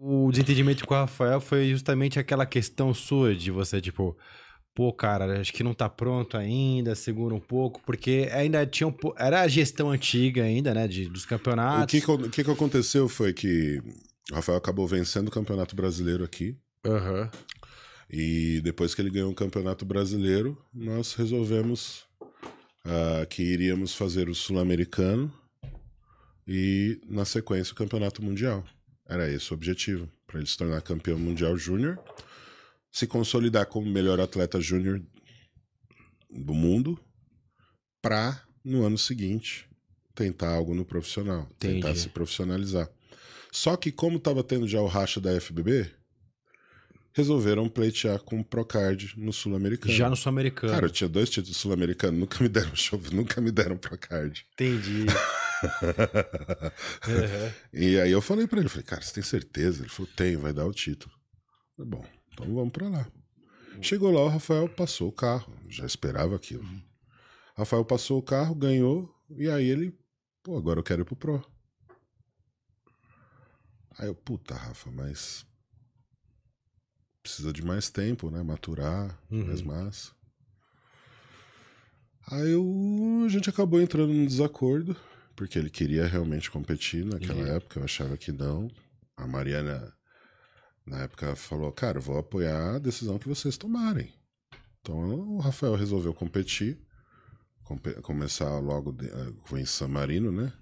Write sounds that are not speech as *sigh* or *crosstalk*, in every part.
O desentendimento com o Rafael foi justamente aquela questão sua de você, tipo, pô, cara, acho que não tá pronto ainda, segura um pouco, porque ainda tinha um po... Era a gestão antiga ainda, né? De, dos campeonatos. O que que, o que, aconteceu foi que o Rafael acabou vencendo o Campeonato Brasileiro aqui. Uhum. E depois que ele ganhou o Campeonato Brasileiro, nós resolvemos uh, que iríamos fazer o Sul-Americano e, na sequência, o Campeonato Mundial. Era esse o objetivo, para ele se tornar campeão mundial júnior, se consolidar como melhor atleta júnior do mundo, para no ano seguinte tentar algo no profissional, Entendi. tentar se profissionalizar. Só que como estava tendo já o racha da FBB, resolveram pleitear com o Procard no Sul-Americano. Já no Sul-Americano. Cara, eu tinha dois títulos sul-americanos, nunca me deram show, *laughs* nunca me deram Procard. Entendi. *laughs* uhum. *laughs* E aí eu falei para ele, falei, cara, você tem certeza? Ele falou, tem, vai dar o título. Falei, bom, então vamos para lá. Chegou lá, o Rafael passou o carro, já esperava aquilo. Uhum. Rafael passou o carro, ganhou, e aí ele, pô, agora eu quero ir pro Pro. Aí eu, puta, Rafa, mas precisa de mais tempo, né? Maturar, uhum. mais massa. Aí eu, a gente acabou entrando num desacordo porque ele queria realmente competir naquela uhum. época, eu achava que não. A Mariana, na época, falou: Cara, eu vou apoiar a decisão que vocês tomarem. Então o Rafael resolveu competir, começar logo eh, com em San Marino, né?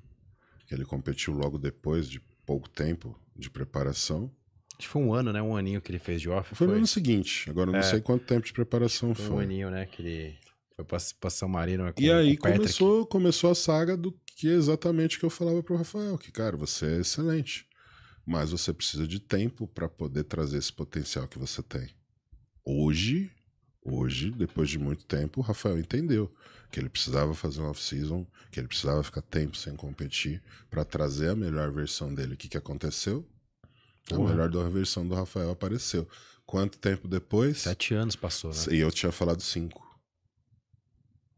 Ele competiu logo depois de pouco tempo de preparação. Acho que foi um ano, né? Um aninho que ele fez de off. Foi, no ano seguinte. Agora é, não sei quanto tempo de preparação foi. foi. Um aninho, né? Que ele foi pra, pra São Marino. É com, e aí com começou, começou a saga do que é exatamente o que eu falava para o Rafael, que, cara, você é excelente, mas você precisa de tempo para poder trazer esse potencial que você tem. Hoje, hoje, depois de muito tempo, o Rafael entendeu que ele precisava fazer um off-season, que ele precisava ficar tempo sem competir para trazer a melhor versão dele. O que, que aconteceu? A melhor versão do Rafael apareceu. Quanto tempo depois? Sete anos passou, né? E eu tinha falado cinco.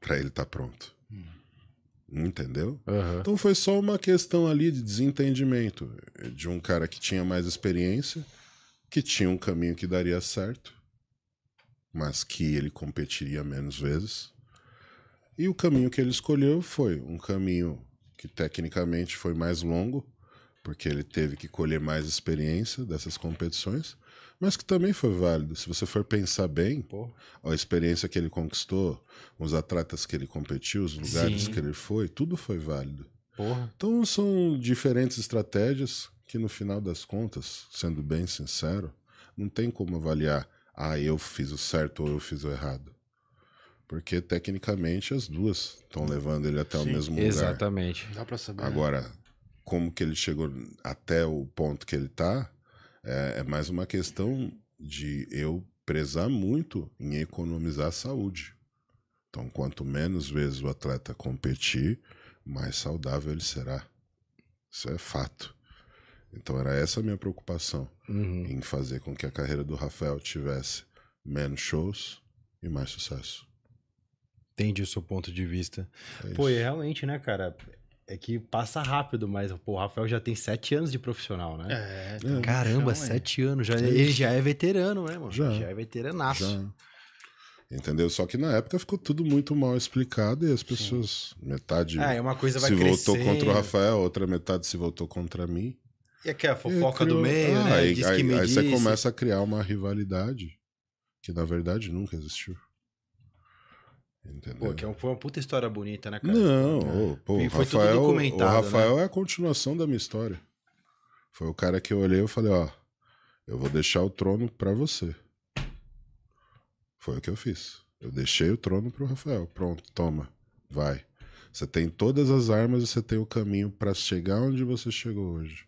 Pra ele estar tá pronto. Entendeu? Uhum. Então foi só uma questão ali de desentendimento de um cara que tinha mais experiência, que tinha um caminho que daria certo, mas que ele competiria menos vezes. E o caminho que ele escolheu foi um caminho que tecnicamente foi mais longo, porque ele teve que colher mais experiência dessas competições, mas que também foi válido. Se você for pensar bem, Pô. a experiência que ele conquistou, os atletas que ele competiu, os lugares Sim. que ele foi, tudo foi válido. Porra. Então são diferentes estratégias que no final das contas, sendo bem sincero, não tem como avaliar, ah, eu fiz o certo ou eu fiz o errado. Porque tecnicamente as duas estão levando ele até Sim, o mesmo lugar. Exatamente. Dá para saber. Agora, né? como que ele chegou até o ponto que ele está é, é mais uma questão de eu prezar muito em economizar saúde. Então, quanto menos vezes o atleta competir, mais saudável ele será. Isso é fato. Então, era essa a minha preocupação uhum. em fazer com que a carreira do Rafael tivesse menos shows e mais sucesso. Entendi o seu ponto de vista. É Pô, realmente, né, cara? é que passa rápido, mas pô, o Rafael já tem sete anos de profissional, né? É, caramba, chão, sete é. anos. Já, ele já é veterano, né, mano? Já, já é veteranaço. Já. Entendeu? Só que na época ficou tudo muito mal explicado e as pessoas, Sim. metade é, uma coisa se voltou contra o Rafael, outra metade se voltou contra mim. E aqui é a fofoca criou... do meio, ah, né? Aí, aí, aí você começa a criar uma rivalidade que na verdade nunca existiu. Entendeu? Pô, que é um, foi uma puta história bonita, né, cara? Não, é. pô, foi Rafael, tudo documentado. O né? Rafael né? é a continuação da minha história. Foi o cara que eu olhei e falei, ó, eu vou deixar o trono para você. Foi o que eu fiz. Eu deixei o trono pro Rafael. Pronto, toma, vai. Você tem todas as armas e você tem o caminho para chegar onde você chegou hoje.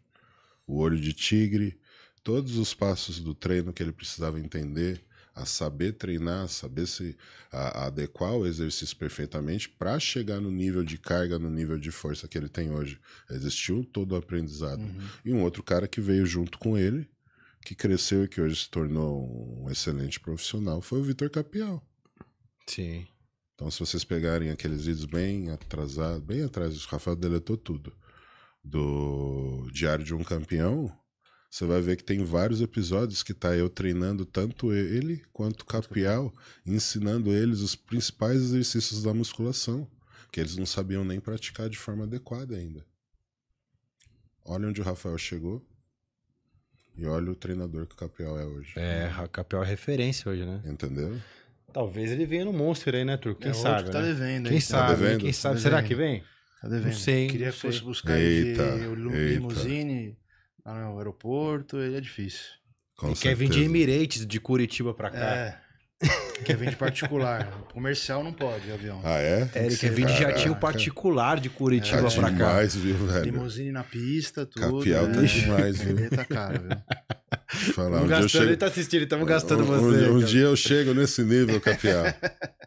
O olho de tigre, todos os passos do treino que ele precisava entender, a saber treinar, a saber se a, a adequar o exercício perfeitamente para chegar no nível de carga, no nível de força que ele tem hoje. Existiu todo o aprendizado. Uhum. E um outro cara que veio junto com ele, que cresceu e que hoje se tornou um excelente profissional, foi o Vitor Capial. Sim. Então, se vocês pegarem aqueles vídeos bem atrasados, bem atrás, o Rafael deletou tudo, do Diário de um Campeão, você vai ver que tem vários episódios que tá eu treinando tanto ele quanto o Capial, ensinando eles os principais exercícios da musculação, que eles não sabiam nem praticar de forma adequada ainda. Olha onde o Rafael chegou e olha o treinador que o Capial é hoje. É, o Capial é referência hoje, né? Entendeu? Talvez ele venha no Monster aí, né, Turco? Quem é sabe? Tá né? devendo, quem, tá sabe tá devendo? quem sabe? Tá devendo. Será que vem? Tá devendo. Não sei. Queria que fosse buscar eita, ele, o eita. limousine lá no aeroporto, ele é difícil. Com e quer vir de Emirates, de Curitiba pra cá. É. Quer vir de particular. *laughs* Comercial não pode, avião. Ah, é? é, ele quer vir de jatinho particular de Curitiba é, pra demais, cá. demais, viu, velho? Limousine na pista, tudo. Capial né? tá demais, viu? Ele tá caro, viu? Falar, um gastando, chego... ele tá assistindo, estamos é, gastando um, você. Um, um dia eu chego nesse nível, Capial. *laughs*